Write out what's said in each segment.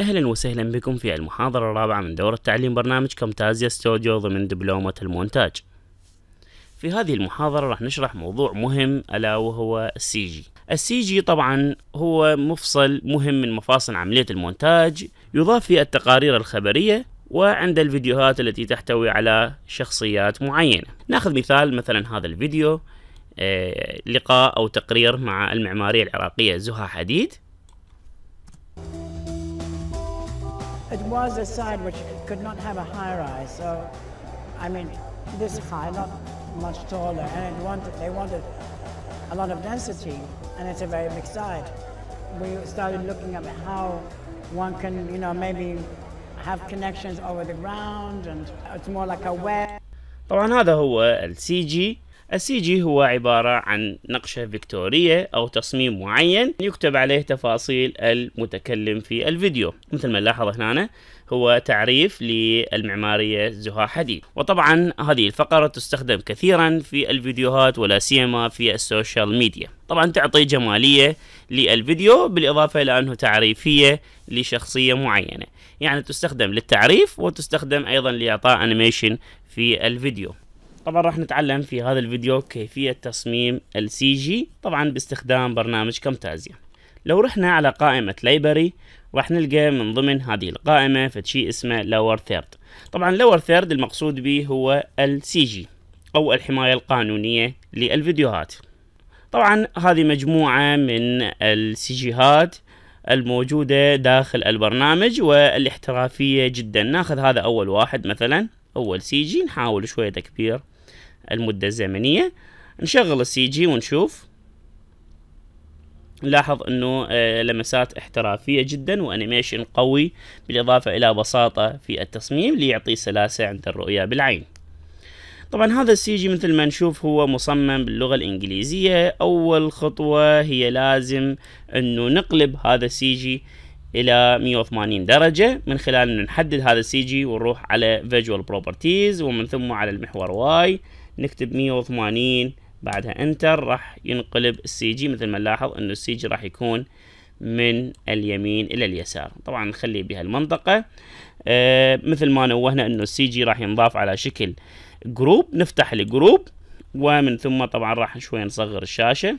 أهلا وسهلا بكم في المحاضرة الرابعة من دورة تعليم برنامج كومتازيا ستوديو ضمن دبلومة المونتاج في هذه المحاضرة راح نشرح موضوع مهم ألا وهو السي جي السي جي طبعا هو مفصل مهم من مفاصل عملية المونتاج يضاف في التقارير الخبرية وعند الفيديوهات التي تحتوي على شخصيات معينة ناخذ مثال مثلا هذا الفيديو آه، لقاء أو تقرير مع المعمارية العراقية زها حديد It was a side which could not have a high rise, so I mean, this high, not much taller, and wanted, they wanted a lot of density, and it's a very big side. We started looking at how one can, you know, maybe have connections over the ground, and it's more like a web. طبعا هذا هو السي جي السي جي هو عبارة عن نقشة فيكتورية أو تصميم معين يكتب عليه تفاصيل المتكلم في الفيديو مثل ما نلاحظ هنا هو تعريف للمعمارية زها حديد وطبعا هذه الفقرة تستخدم كثيرا في الفيديوهات ولا سيما في السوشيال ميديا طبعا تعطي جمالية للفيديو بالإضافة إلى أنه تعريفية لشخصية معينة يعني تستخدم للتعريف وتستخدم أيضا لإعطاء أنيميشن في الفيديو طبعا راح نتعلم في هذا الفيديو كيفية تصميم السي جي طبعا باستخدام برنامج كامتازيا لو رحنا على قائمة لايبرري راح نلقى من ضمن هذه القائمة فشي اسمه لور ثيرد طبعا لور ثيرد المقصود به هو السي جي أو الحماية القانونية للفيديوهات طبعا هذه مجموعة من السي السيجيهات الموجودة داخل البرنامج والاحترافية جدا ناخذ هذا أول واحد مثلا أول سي جي نحاول شوية تكبير المدة الزمنية نشغل السي جي ونشوف نلاحظ انه آه، لمسات احترافية جدا وانيميشن قوي بالاضافة الى بساطة في التصميم ليعطي سلاسة عند الرؤية بالعين طبعا هذا السي جي مثل ما نشوف هو مصمم باللغة الانجليزية اول خطوة هي لازم انه نقلب هذا السي جي الى 180 درجه من خلال نحدد هذا السي جي ونروح على فيجوال بروبرتيز ومن ثم على المحور واي نكتب 180 بعدها انتر راح ينقلب السي جي مثل ما نلاحظ انه السي جي راح يكون من اليمين الى اليسار طبعا نخليه بهالمنطقه آه مثل ما نوهنا انه السي جي راح ينضاف على شكل جروب نفتح الجروب ومن ثم طبعا راح شوي نصغر الشاشه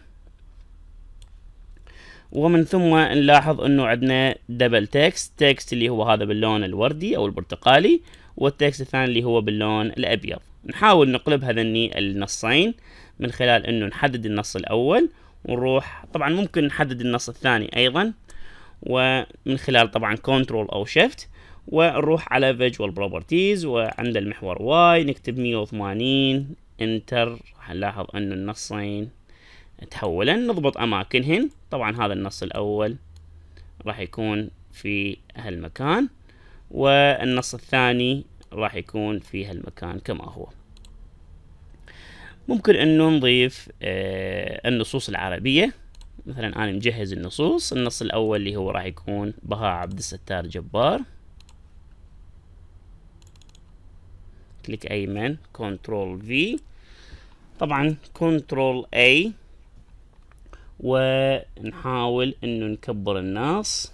ومن ثم نلاحظ انه عندنا دبل تكست تكست اللي هو هذا باللون الوردي او البرتقالي والتكست الثاني اللي هو باللون الابيض نحاول نقلب هذني النصين من خلال انه نحدد النص الاول ونروح طبعا ممكن نحدد النص الثاني ايضا ومن خلال طبعا كنترول او شيفت ونروح على فيجوال بروبرتيز وعند المحور واي نكتب 180 انتر راح نلاحظ انه النصين تحولن نضبط أماكنهن طبعا هذا النص الأول راح يكون في هالمكان والنص الثاني راح يكون في هالمكان كما هو ممكن انه نضيف آه النصوص العربية مثلا انا مجهز النصوص النص الاول اللي هو راح يكون بهاء عبد الستار جبار كليك ايمن كنترول في طبعا كنترول اي ونحاول انه نكبر الناس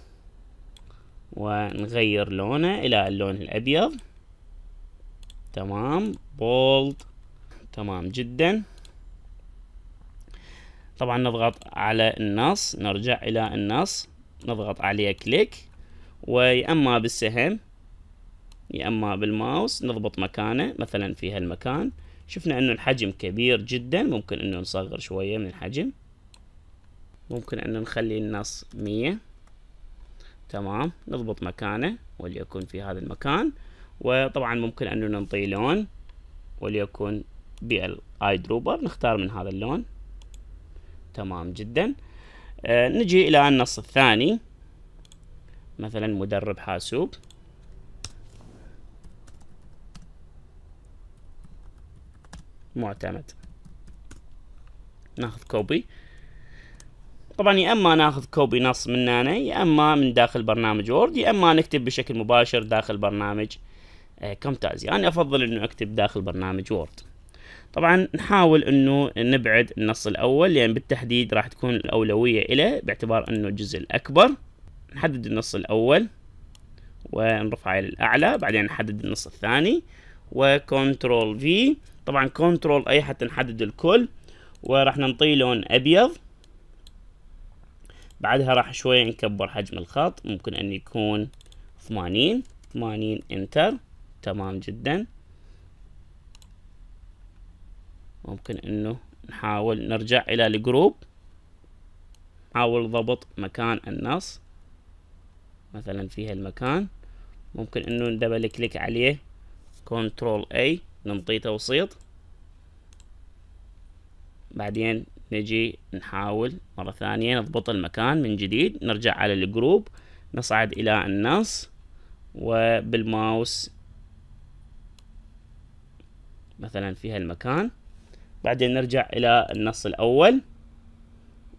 ونغير لونه الى اللون الابيض تمام بولد تمام جدا طبعا نضغط على النص نرجع الى النص نضغط عليه كليك ويا اما بالسهم يا اما بالماوس نضبط مكانه مثلا في هالمكان شفنا انه الحجم كبير جدا ممكن انه نصغر شوية من الحجم ممكن أن نخلي النص مية تمام نضبط مكانه وليكن في هذا المكان وطبعا ممكن ان ننطي لون وليكن بالآي دروبر نختار من هذا اللون تمام جدا آه نجي إلى النص الثاني مثلا مدرب حاسوب معتمد ناخذ كوبي طبعا يا اما ناخذ كوبي نص من هنا يا اما من داخل برنامج وورد يا اما نكتب بشكل مباشر داخل برنامج آه، كومتاز يعني افضل انه اكتب داخل برنامج وورد طبعا نحاول انه نبعد النص الاول لان يعني بالتحديد راح تكون الاولويه له باعتبار انه الجزء الاكبر نحدد النص الاول ونرفعه الى الاعلى بعدين نحدد النص الثاني وكنترول في طبعا كنترول اي حتى نحدد الكل وراح نعطيه لون ابيض بعدها راح شوية نكبر حجم الخط ممكن أن يكون ثمانين ثمانين انتر تمام جدا ممكن أنه نحاول نرجع إلى الجروب نحاول ضبط مكان النص مثلا في هالمكان ممكن انه ندبل كليك عليه كنترول اي ننطيه توسيط بعدين نجي نحاول مرة ثانية نضبط المكان من جديد نرجع على الجروب نصعد إلى النص وبالماوس مثلا في هالمكان بعدين نرجع إلى النص الأول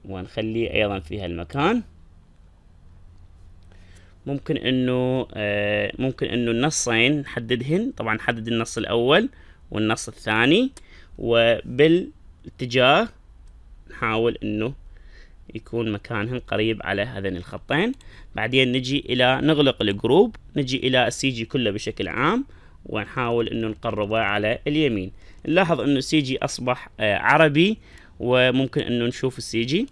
ونخليه أيضا في هالمكان ممكن انه آه ممكن انه النصين نحددهن طبعا نحدد النص الاول والنص الثاني وبالاتجاه نحاول انه يكون مكانهم قريب على هذين الخطين بعدين نجي الى نغلق الجروب نجي الى السي جي كله بشكل عام ونحاول انه نقربه على اليمين نلاحظ انه السي جي اصبح آه، عربي وممكن انه نشوف السي جي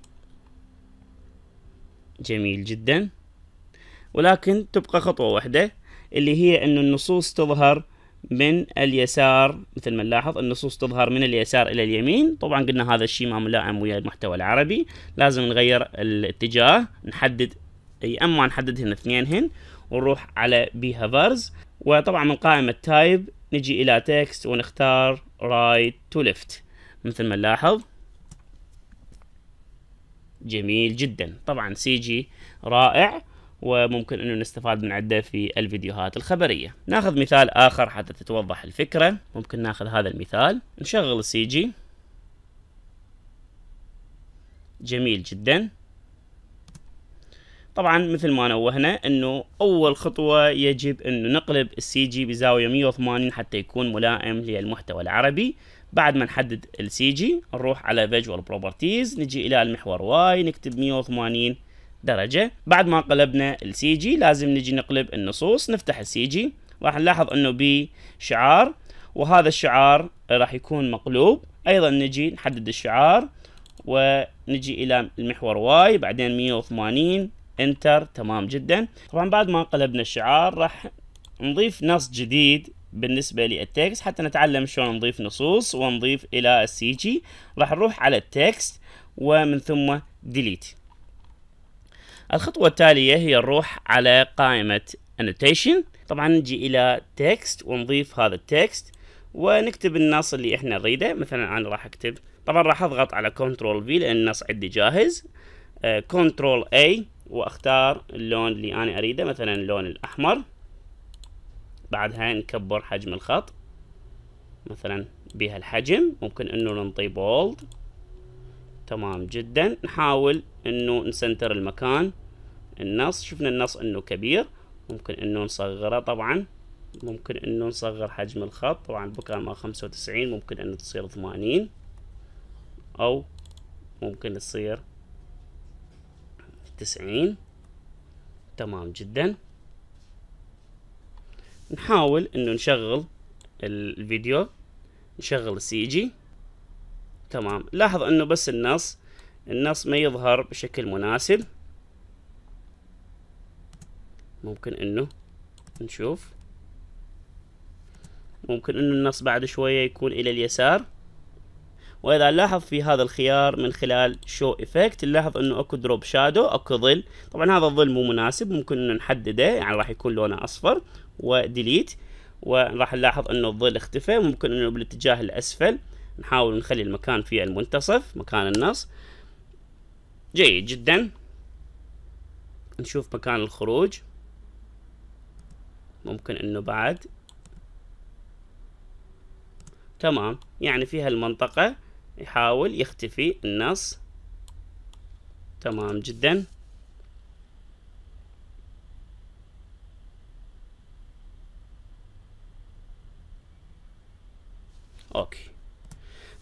جميل جدا ولكن تبقى خطوة واحدة اللي هي انه النصوص تظهر من اليسار مثل ما نلاحظ النصوص تظهر من اليسار إلى اليمين طبعا قلنا هذا الشيء ما ملائم ويا المحتوى العربي لازم نغير الاتجاه نحدد أي أما نحدد هنا اثنين هن ونروح على بي هافرز وطبعا من قائمة تايب نجي إلى تكست ونختار رايت تو ليفت مثل ما نلاحظ جميل جدا طبعا سي جي رائع وممكن انه نستفاد من عده في الفيديوهات الخبريه ناخذ مثال اخر حتى تتوضح الفكره ممكن ناخذ هذا المثال نشغل السي جي جميل جدا طبعا مثل ما نوهنا انه اول خطوة يجب انه نقلب السي جي بزاوية 180 حتى يكون ملائم للمحتوى العربي بعد ما نحدد السي جي نروح على فيجوال بروبرتيز نجي الى المحور واي نكتب 180 درجة بعد ما قلبنا السي جي لازم نجي نقلب النصوص نفتح السي جي راح نلاحظ انه بي شعار وهذا الشعار راح يكون مقلوب ايضا نجي نحدد الشعار ونجي الى المحور واي بعدين 180 انتر تمام جدا طبعا بعد ما قلبنا الشعار راح نضيف نص جديد بالنسبة للتكست حتى نتعلم شلون نضيف نصوص ونضيف الى السي جي راح نروح على التكست ومن ثم ديليت الخطوة التالية هي نروح على قائمة annotation طبعا نجي الى text ونضيف هذا التكست ونكتب النص اللي احنا نريده مثلا انا راح اكتب طبعا راح اضغط على كنترول V لان النص عندي جاهز كنترول آه، A واختار اللون اللي انا اريده مثلا اللون الاحمر بعدها نكبر حجم الخط مثلا بهالحجم ممكن انه ننطي بولد تمام جدا نحاول انه نسنتر المكان النص شفنا النص انه كبير ممكن انه نصغره طبعا ممكن انه نصغر حجم الخط طبعا بكره ما خمسة وتسعين ممكن انه تصير ثمانين او ممكن تصير تسعين تمام جدا نحاول انه نشغل الفيديو نشغل السي جي تمام لاحظ انه بس النص النص ما يظهر بشكل مناسب ممكن انه نشوف ممكن انه النص بعد شوية يكون الى اليسار واذا نلاحظ في هذا الخيار من خلال شو افكت نلاحظ انه اكو دروب شادو اكو ظل طبعا هذا الظل مو مناسب ممكن انه نحدده يعني راح يكون لونه اصفر وديليت وراح نلاحظ انه الظل اختفى ممكن انه بالاتجاه الاسفل نحاول نخلي المكان في المنتصف مكان النص جيد جدا نشوف مكان الخروج ممكن انه بعد تمام يعني في هالمنطقة يحاول يختفي النص تمام جدا اوكي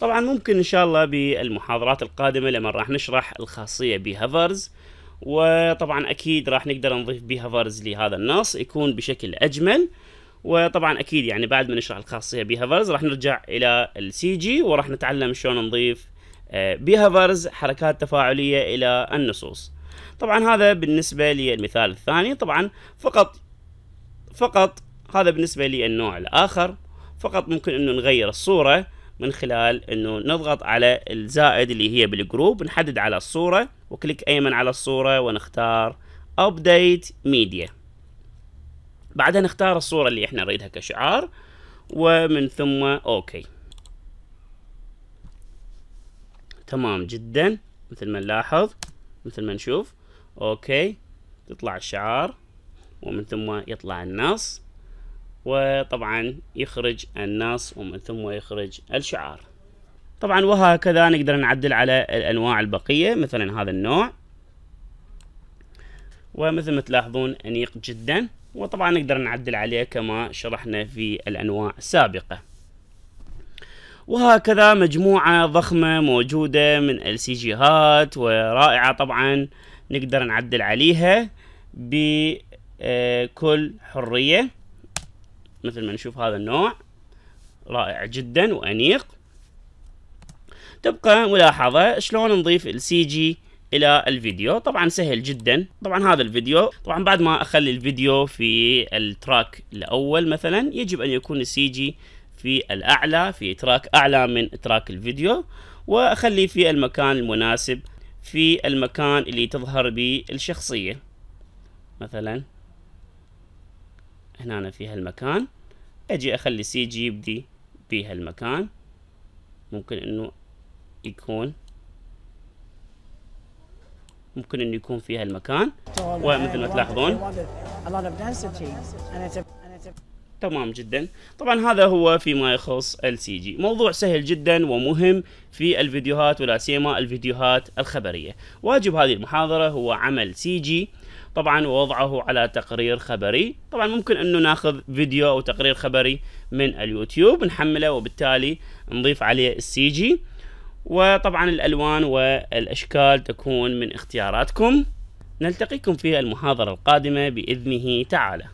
طبعا ممكن ان شاء الله بالمحاضرات القادمه لما راح نشرح الخاصيه بهافرز وطبعا اكيد راح نقدر نضيف بهافرز لهذا النص يكون بشكل اجمل وطبعا اكيد يعني بعد ما نشرح الخاصيه بهافرز راح نرجع الى السي جي وراح نتعلم شلون نضيف آه، بهافرز حركات تفاعليه الى النصوص طبعا هذا بالنسبه للمثال الثاني طبعا فقط فقط هذا بالنسبه للنوع الاخر فقط ممكن انه نغير الصوره من خلال انه نضغط على الزائد اللي هي بالجروب نحدد على الصورة وكليك ايمن على الصورة ونختار ابديت ميديا بعدها نختار الصورة اللي احنا نريدها كشعار ومن ثم اوكي تمام جدا مثل ما نلاحظ مثل ما نشوف اوكي تطلع الشعار ومن ثم يطلع النص وطبعا يخرج الناس ومن ثم يخرج الشعار طبعا وهكذا نقدر نعدل على الأنواع البقية مثلا هذا النوع ومثل ما تلاحظون أنيق جدا وطبعا نقدر نعدل عليه كما شرحنا في الأنواع السابقة وهكذا مجموعة ضخمة موجودة من السي جي هات ورائعة طبعا نقدر نعدل عليها بكل حرية مثل ما نشوف هذا النوع رائع جدا وأنيق تبقى ملاحظة شلون نضيف السي جي الى الفيديو طبعا سهل جدا طبعا هذا الفيديو طبعا بعد ما اخلي الفيديو في التراك الاول مثلا يجب ان يكون السي جي في الاعلى في تراك اعلى من تراك الفيديو واخليه في المكان المناسب في المكان اللي تظهر به الشخصية مثلا هنا في هالمكان اجي اخلي سي جي يبدي بهالمكان ممكن انه يكون ممكن انه يكون في هالمكان ومثل ما تلاحظون تمام جدا طبعا هذا هو فيما يخص ال سي جي موضوع سهل جدا ومهم في الفيديوهات ولا سيما الفيديوهات الخبريه واجب هذه المحاضره هو عمل سي جي طبعا ووضعه على تقرير خبري طبعا ممكن انه ناخذ فيديو او تقرير خبري من اليوتيوب نحمله وبالتالي نضيف عليه السي جي وطبعا الالوان والاشكال تكون من اختياراتكم نلتقيكم في المحاضرة القادمة بإذنه تعالى